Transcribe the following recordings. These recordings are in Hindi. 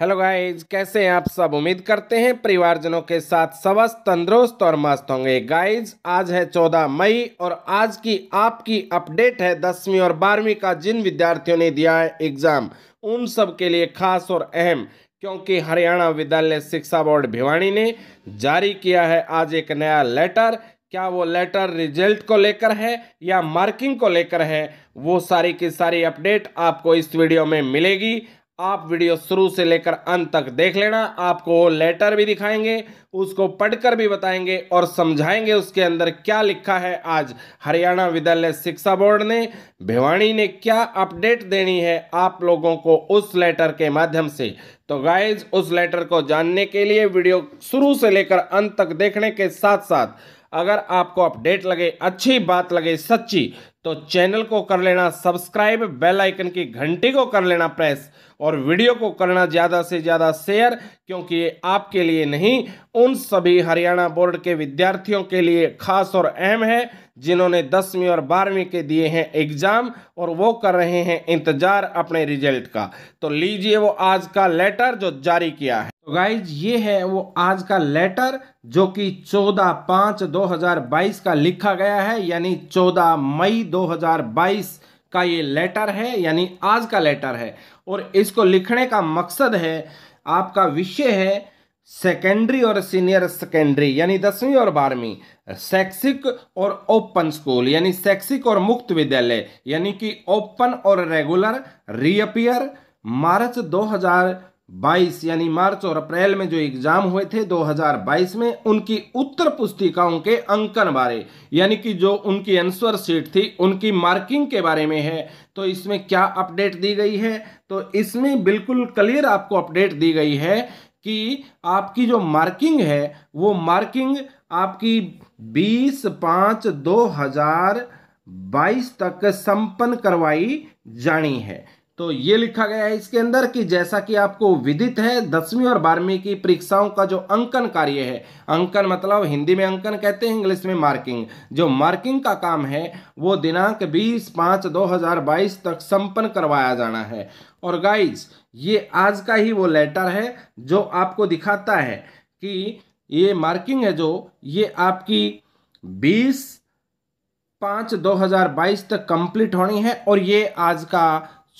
हेलो गाइज कैसे हैं आप सब उम्मीद करते हैं परिवारजनों के साथ स्वस्थ तंदुरुस्त और मस्त होंगे गाइज आज है 14 मई और आज की आपकी अपडेट है दसवीं और बारहवीं का जिन विद्यार्थियों ने दिया है एग्ज़ाम उन सब के लिए खास और अहम क्योंकि हरियाणा विद्यालय शिक्षा बोर्ड भिवानी ने जारी किया है आज एक नया लेटर क्या वो लेटर रिजल्ट को लेकर है या मार्किंग को लेकर है वो सारी की सारी अपडेट आपको इस वीडियो में मिलेगी आप वीडियो शुरू से लेकर अंत तक देख लेना आपको वो लेटर भी दिखाएंगे उसको पढ़कर भी बताएंगे और समझाएंगे उसके अंदर क्या लिखा है आज हरियाणा विद्यालय शिक्षा बोर्ड ने भिवाणी ने क्या अपडेट देनी है आप लोगों को उस लेटर के माध्यम से तो गाइज उस लेटर को जानने के लिए वीडियो शुरू से लेकर अंत तक देखने के साथ साथ अगर आपको अपडेट लगे अच्छी बात लगे सच्ची तो चैनल को कर लेना सब्सक्राइब बेल आइकन की घंटी को कर लेना प्रेस और वीडियो को करना ज़्यादा से ज़्यादा शेयर क्योंकि ये आपके लिए नहीं उन सभी हरियाणा बोर्ड के विद्यार्थियों के लिए खास और अहम है जिन्होंने दसवीं और बारहवीं के दिए हैं एग्ज़ाम और वो कर रहे हैं इंतज़ार अपने रिजल्ट का तो लीजिए वो आज का लेटर जो जारी किया है तो गाइज ये है वो आज का लेटर जो कि 14 पाँच 2022 का लिखा गया है यानी 14 मई 2022 का ये लेटर है यानी आज का लेटर है और इसको लिखने का मकसद है आपका विषय है सेकेंडरी और सीनियर सेकेंडरी यानी दसवीं और बारहवीं शैक्षिक और ओपन स्कूल यानी शैक्षिक और मुक्त विद्यालय यानी कि ओपन और रेगुलर रीअपियर मार्च 22 यानी मार्च और अप्रैल में जो एग्जाम हुए थे 2022 में उनकी उत्तर पुस्तिकाओं के अंकन बारे यानी कि जो उनकी आंसर शीट थी उनकी मार्किंग के बारे में है तो इसमें क्या अपडेट दी गई है तो इसमें बिल्कुल क्लियर आपको अपडेट दी गई है कि आपकी जो मार्किंग है वो मार्किंग आपकी 20 पाँच 2022 तक संपन्न करवाई जानी है तो ये लिखा गया है इसके अंदर कि जैसा कि आपको विदित है दसवीं और बारहवीं की परीक्षाओं का जो अंकन कार्य है अंकन मतलब हिंदी में अंकन कहते हैं इंग्लिश में मार्किंग जो मार्किंग का काम है वो दिनांक 20 पाँच 2022 तक संपन्न करवाया जाना है और गाइज ये आज का ही वो लेटर है जो आपको दिखाता है कि ये मार्किंग है जो ये आपकी बीस पाँच बाईस तक कंप्लीट होनी है और ये आज का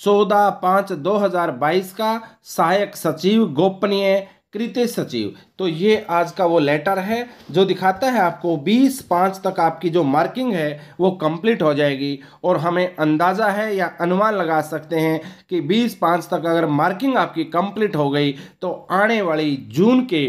चौदह पाँच दो हजार बाईस का सहायक सचिव गोपनीय कृत्य सचिव तो ये आज का वो लेटर है जो दिखाता है आपको बीस पाँच तक आपकी जो मार्किंग है वो कंप्लीट हो जाएगी और हमें अंदाज़ा है या अनुमान लगा सकते हैं कि बीस पाँच तक अगर मार्किंग आपकी कंप्लीट हो गई तो आने वाली जून के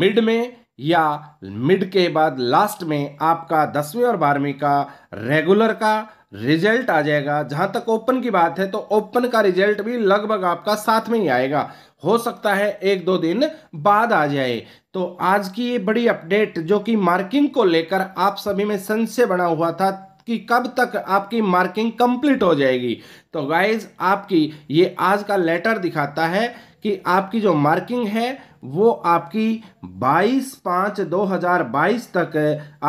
मिड में या मिड के बाद लास्ट में आपका दसवीं और बारहवीं का रेगुलर का रिजल्ट आ जाएगा जहां तक ओपन की बात है तो ओपन का रिजल्ट भी लगभग आपका साथ में ही आएगा हो सकता है एक दो दिन बाद आ जाए तो आज की ये बड़ी अपडेट जो कि मार्किंग को लेकर आप सभी में संशय बना हुआ था कि कब तक आपकी मार्किंग कंप्लीट हो जाएगी तो गाइज आपकी ये आज का लेटर दिखाता है कि आपकी जो मार्किंग है वो आपकी 22 पाँच 2022 तक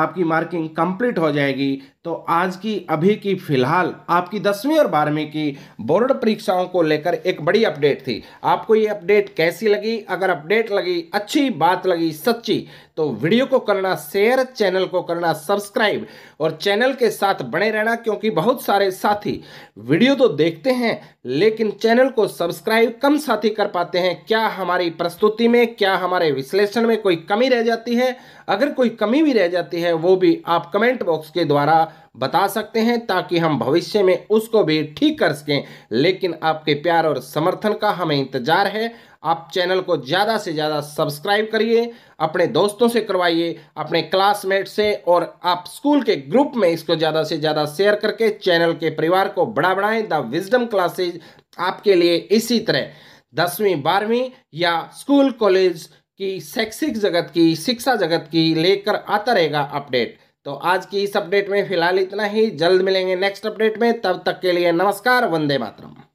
आपकी मार्किंग कंप्लीट हो जाएगी तो आज की अभी की फिलहाल आपकी दसवीं और बारहवीं की बोर्ड परीक्षाओं को लेकर एक बड़ी अपडेट थी आपको ये अपडेट कैसी लगी अगर अपडेट लगी अच्छी बात लगी सच्ची तो वीडियो को करना शेयर चैनल को करना सब्सक्राइब और चैनल के साथ बने रहना क्योंकि बहुत सारे साथी वीडियो तो देखते हैं लेकिन चैनल को सब्सक्राइब कम साथी कर पाते हैं क्या हमारी प्रस्तुति में क्या हमारे विश्लेषण में कोई कमी रह जाती है अगर कोई कमी भी रह जाती है वो भी आप कमेंट बॉक्स के द्वारा बता सकते हैं ताकि हम भविष्य में उसको भी ठीक कर सकें लेकिन आपके प्यार और समर्थन का हमें इंतजार है आप चैनल को ज़्यादा से ज़्यादा सब्सक्राइब करिए अपने दोस्तों से करवाइए अपने क्लासमेट से और आप स्कूल के ग्रुप में इसको ज़्यादा से ज़्यादा शेयर करके चैनल के परिवार को बड़ा बढ़ाएं द विजडम क्लासेज आपके लिए इसी तरह दसवीं बारहवीं या स्कूल कॉलेज की शैक्षिक जगत की शिक्षा जगत की लेकर आता रहेगा अपडेट तो आज की इस अपडेट में फिलहाल इतना ही जल्द मिलेंगे नेक्स्ट अपडेट में तब तक के लिए नमस्कार वंदे मातरम